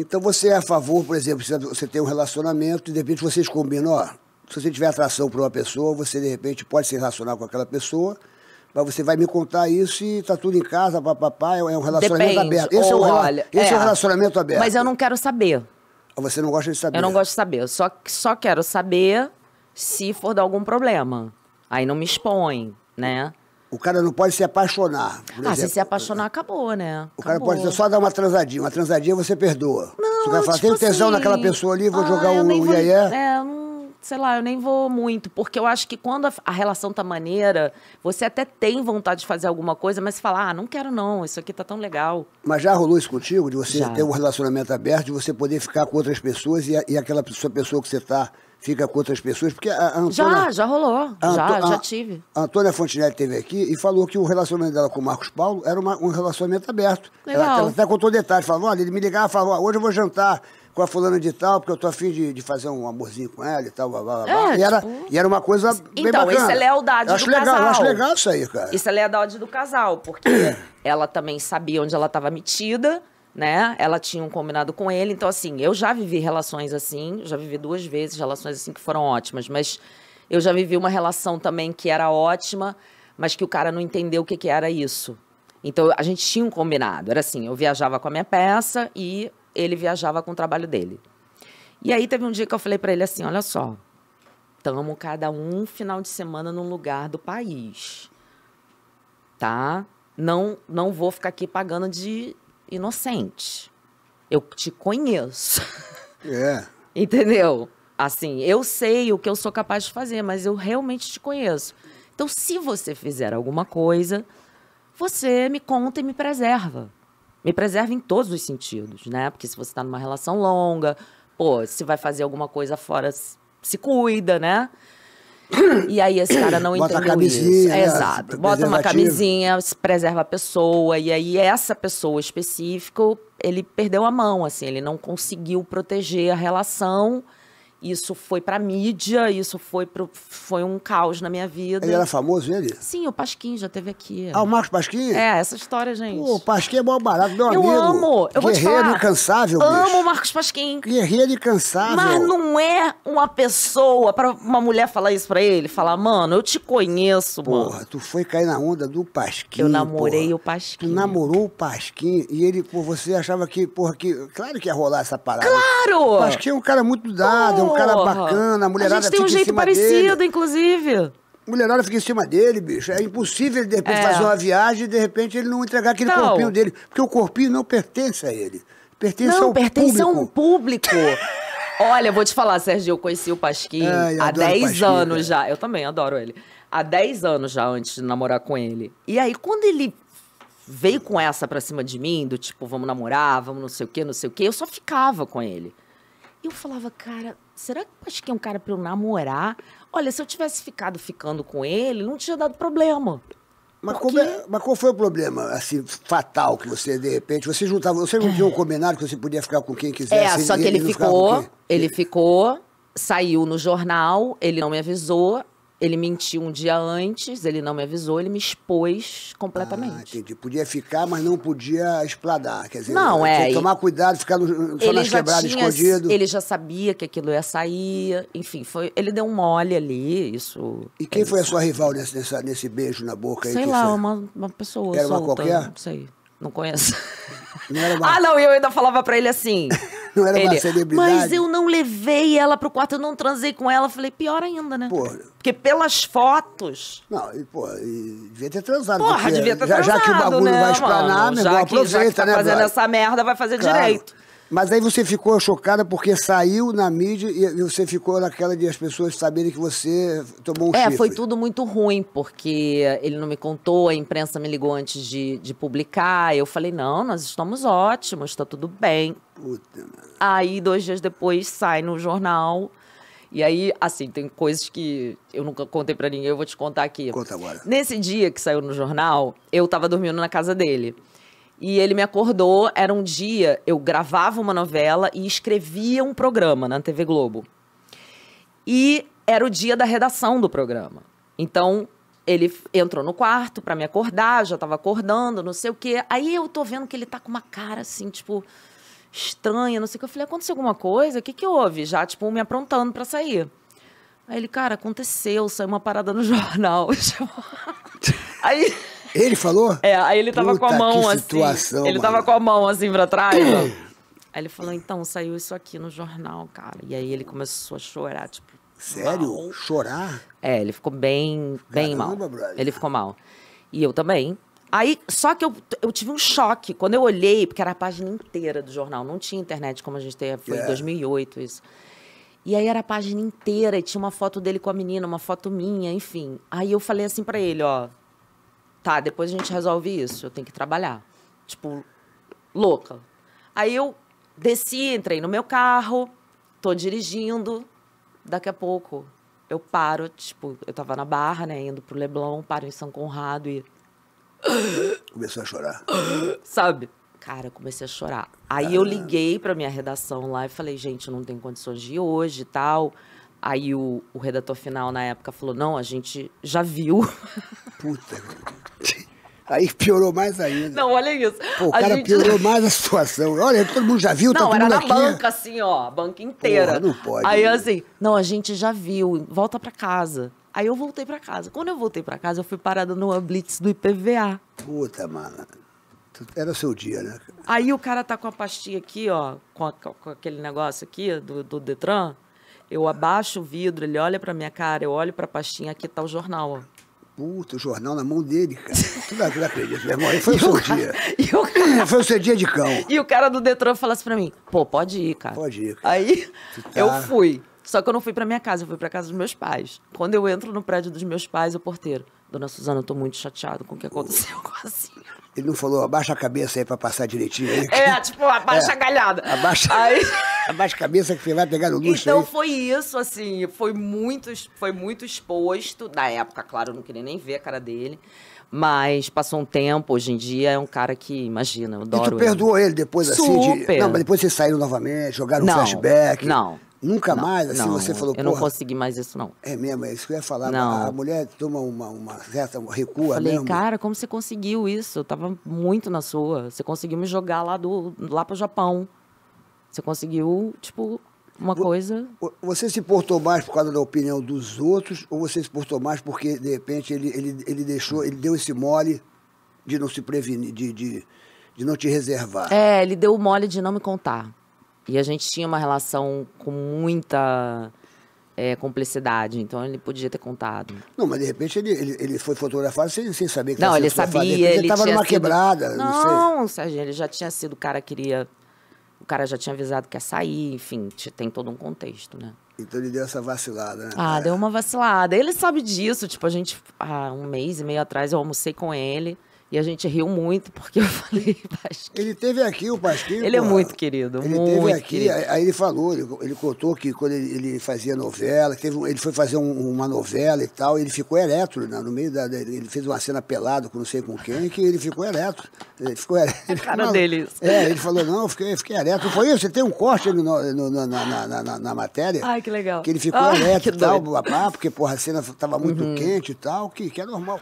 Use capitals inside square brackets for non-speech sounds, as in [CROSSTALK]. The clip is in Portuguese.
Então você é a favor, por exemplo, você tem um relacionamento e de repente vocês combinam, ó, se você tiver atração por uma pessoa, você de repente pode se relacionar com aquela pessoa, mas você vai me contar isso e tá tudo em casa, papapá, é um relacionamento Depende. aberto. Esse, Ou, é, um, olha, esse é. é um relacionamento aberto. Mas eu não quero saber. Ah, você não gosta de saber? Eu não gosto de saber, eu só, só quero saber se for dar algum problema. Aí não me expõe, né? O cara não pode se apaixonar. ah, se se apaixonar, acabou, né? O cara pode só dar uma transadinha. Uma transadinha você perdoa. Não, Se vai falar, fala, tipo tem tesão assim, naquela pessoa ali, vou ah, jogar o iê-iê. É, não sei lá, eu nem vou muito, porque eu acho que quando a, a relação tá maneira, você até tem vontade de fazer alguma coisa, mas falar, ah, não quero não, isso aqui tá tão legal. Mas já rolou isso contigo, de você já. ter um relacionamento aberto, de você poder ficar com outras pessoas e, e aquela sua pessoa que você tá fica com outras pessoas, porque a, a Antônia, Já, já rolou, Anto, já, já tive. A Antônia Fontinelli esteve aqui e falou que o relacionamento dela com o Marcos Paulo era uma, um relacionamento aberto. Legal. Ela, ela até contou detalhes, falou, olha, ele me ligava e falou, hoje eu vou jantar, com a fulana de tal, porque eu tô afim de, de fazer um amorzinho com ela e tal, blá, blá, blá. É, e, era, tipo, e era uma coisa bem então, bacana. Então, isso é lealdade eu acho do legal, casal. Eu acho legal isso aí, cara. Isso é lealdade do casal, porque [CLEARS THROAT] ela também sabia onde ela estava metida, né? Ela tinha um combinado com ele. Então, assim, eu já vivi relações assim, já vivi duas vezes relações assim que foram ótimas, mas eu já vivi uma relação também que era ótima, mas que o cara não entendeu o que, que era isso. Então, a gente tinha um combinado. Era assim, eu viajava com a minha peça e ele viajava com o trabalho dele. E aí teve um dia que eu falei para ele assim, olha só, tamo cada um final de semana num lugar do país, tá? Não, não vou ficar aqui pagando de inocente. Eu te conheço. É. [LAUGHS] Entendeu? Assim, eu sei o que eu sou capaz de fazer, mas eu realmente te conheço. Então, se você fizer alguma coisa, você me conta e me preserva me preserva em todos os sentidos, né? Porque se você está numa relação longa, pô, se vai fazer alguma coisa fora, se cuida, né? E aí esse cara não Bota entendeu isso. exato. Bota uma camisinha, se preserva a pessoa. E aí essa pessoa específica, ele perdeu a mão, assim. Ele não conseguiu proteger a relação isso foi pra mídia, isso foi pro, foi um caos na minha vida. Ele era famoso, ele? Sim, o Pasquim já teve aqui. Ah, o Marcos Pasquim? É, essa história, gente. Pô, o Pasquim é mó barato, meu eu amigo. Eu amo, eu Guerreiro vou te falar. incansável, Amo o Marcos Pasquim. Guerreiro incansável. Mas não é uma pessoa, pra uma mulher falar isso pra ele, falar, mano, eu te conheço, mano. Porra, tu foi cair na onda do Pasquim, Eu namorei porra. o Pasquim. Tu namorou o Pasquim e ele, pô, você achava que, porra, que... Claro que ia rolar essa parada. Claro! O Pasquim é um cara muito dado, é um um cara bacana, a mulherada A gente tem um jeito parecido, dele. inclusive mulherada fica em cima dele, bicho. É impossível ele, de repente, é. fazer uma viagem e, de repente, ele não entregar aquele corpinho dele. Porque o corpinho não pertence a ele. Pertence não, ao pertence público. Não, pertence a um público. [LAUGHS] Olha, vou te falar, Sérgio, eu conheci o Pasquim Ai, há 10 Pasquim, anos cara. já. Eu também adoro ele. Há 10 anos já, antes de namorar com ele. E aí, quando ele veio com essa pra cima de mim, do tipo, vamos namorar, vamos não sei o quê, não sei o quê, eu só ficava com ele. Eu falava, cara, será que acho que é um cara para eu namorar? Olha, se eu tivesse ficado ficando com ele, não tinha dado problema. Mas, como é, mas qual foi o problema, assim, fatal que você, de repente, você juntava, você não tinha um combinado que você podia ficar com quem quisesse? É, só que ele, ele ficou, ele ficou, saiu no jornal, ele não me avisou, ele mentiu um dia antes, ele não me avisou, ele me expôs completamente. Ah, entendi. Podia ficar, mas não podia expladar. Quer dizer, não, é. Tinha que é, tomar cuidado, ficar no, só nas quebradas tinha, escondido. Ele já sabia que aquilo ia sair. Enfim, foi, ele deu um mole ali, isso. E é quem foi a sua rival nesse, nesse beijo na boca aí? Sei lá, uma, uma pessoa. Era solta, uma qualquer? Não sei. Não conheço. Não uma... [LAUGHS] Ah, não, eu ainda falava para ele assim não era ele, uma celebridade. Mas eu não levei ela pro quarto, eu não transei com ela. Falei, pior ainda, né? Porra. Porque pelas fotos. Não, e, pô, e devia ter transado. Porra, devia ter já, transado. Já que o bagulho né, vai esplanar, meu né, já que tá né, fazendo brother? essa merda, vai fazer claro. direito. Mas aí você ficou chocada porque saiu na mídia e você ficou naquela de as pessoas saberem que você tomou um É, chifre. foi tudo muito ruim, porque ele não me contou, a imprensa me ligou antes de, de publicar. Eu falei, não, nós estamos ótimos, está tudo bem. Puta, aí, dois dias depois, sai no jornal. E aí, assim, tem coisas que eu nunca contei para ninguém, eu vou te contar aqui. Conta agora. Nesse dia que saiu no jornal, eu tava dormindo na casa dele. E ele me acordou, era um dia, eu gravava uma novela e escrevia um programa na TV Globo. E era o dia da redação do programa. Então, ele entrou no quarto para me acordar, já estava acordando, não sei o quê. Aí eu tô vendo que ele tá com uma cara assim, tipo, estranha, não sei o que. Eu falei, aconteceu alguma coisa? O que que houve? Já, tipo, me aprontando para sair. Aí ele, cara, aconteceu, saiu uma parada no [LAUGHS] jornal. [LAUGHS] Aí. Ele falou? É, aí ele tava Puta, com a mão assim. Situação, ele mano. tava com a mão assim pra trás. Né? [CLEARS THROAT] aí ele falou, então, saiu isso aqui no jornal, cara. E aí ele começou a chorar, tipo. Sério? Mal. Chorar? É, ele ficou bem, bem Caramba, mal. Brother. Ele ficou mal. E eu também. Aí, só que eu, eu tive um choque. Quando eu olhei, porque era a página inteira do jornal, não tinha internet como a gente teve, foi em 2008 é. isso. E aí era a página inteira e tinha uma foto dele com a menina, uma foto minha, enfim. Aí eu falei assim para ele, ó, tá, depois a gente resolve isso, eu tenho que trabalhar. Tipo, louca. Aí eu desci, entrei no meu carro, tô dirigindo, daqui a pouco eu paro, tipo, eu tava na Barra, né, indo pro Leblon, paro em São Conrado e... Começou a chorar. Sabe? Cara, eu comecei a chorar. Aí ah, eu liguei pra minha redação lá e falei, gente, eu não tenho condições de ir hoje e tal. Aí o, o redator final na época falou: não, a gente já viu. [LAUGHS] Puta. Aí piorou mais ainda. Não, olha isso. Pô, o a cara gente... piorou mais a situação. Olha, todo mundo já viu, não, tá Não, era na banca, assim, ó, banca inteira. Porra, não pode. Aí né? assim, não, a gente já viu, volta pra casa. Aí eu voltei pra casa. Quando eu voltei pra casa, eu fui parada numa blitz do IPVA. Puta, mano. Era o seu dia, né? Aí o cara tá com a pastinha aqui, ó, com, a, com aquele negócio aqui do, do Detran. Eu abaixo o vidro, ele olha para minha cara, eu olho para a pastinha, aqui tá o jornal, ó. Puta, o jornal na mão dele, cara. Tu não, tu acredita, meu irmão. Foi [LAUGHS] o seu dia. [LAUGHS] Cara... [LAUGHS] Foi o seu dia de cão. E o cara do Detran falasse assim pra mim, pô, pode ir, cara. Pode ir. Cara. Aí tá... eu fui. Só que eu não fui pra minha casa, eu fui pra casa dos meus pais. Quando eu entro no prédio dos meus pais, o porteiro, dona Suzana, eu tô muito chateado com o que aconteceu com a senhora. Ele não falou, abaixa a cabeça aí pra passar direitinho aí. É, tipo, abaixa é, a galhada. Abaixa. Aí a [LAUGHS] mais cabeça que você vai pegar no luxo. Então aí. foi isso, assim, foi muito, foi muito exposto. Na época, claro, eu não queria nem ver a cara dele. Mas passou um tempo, hoje em dia é um cara que, imagina, eu adoro. E tu perdoou ele, ele depois Super. assim? De... Não, mas depois vocês saíram novamente, jogaram não, um flashback. Não. Nunca não, mais, assim, não, você falou, Eu não consegui mais isso, não. É mesmo, é isso que eu ia falar. Não. A mulher toma uma, uma certa, recua eu falei, mesmo. cara, como você conseguiu isso? Eu tava muito na sua. Você conseguiu me jogar lá, do, lá pro Japão. Você conseguiu, tipo, uma coisa. Você se portou mais por causa da opinião dos outros ou você se portou mais porque, de repente, ele, ele, ele deixou, ele deu esse mole de não se prevenir, de, de, de não te reservar? É, ele deu o mole de não me contar. E a gente tinha uma relação com muita é, complexidade, então ele podia ter contado. Não, mas de repente ele, ele, ele foi fotografado sem, sem saber que Não, ele sabia. Ele estava numa sido... quebrada. Não, não Sérgio, ele já tinha sido o cara que queria cara já tinha avisado que ia sair, enfim, tem todo um contexto, né? Então ele deu essa vacilada, né? Ah, é. deu uma vacilada. Ele sabe disso, tipo, a gente, há um mês e meio atrás eu almocei com ele. E a gente riu muito, porque eu [LAUGHS] falei, Pasquim. Ele teve aqui, o Pasquim. Ele é pô, é muito querido, ele muito teve aqui, querido. Aí ele falou, ele, ele contou que quando ele, ele fazia novela, teve, ele foi fazer um, uma novela e tal, ele ficou ereto, né, no meio da. Ele fez uma cena pelado com não sei com quem, que ele ficou ereto. Ele ficou ereto. É cara dele. É, ele falou, não, eu fiquei, fiquei ereto. Foi isso, você tem um corte no, no, na, na, na, na, matéria. Ai, que legal. Que ele ficou ah, ereto e tal, porque porra, a cena estava muito uhum. quente e tal, que, que é normal.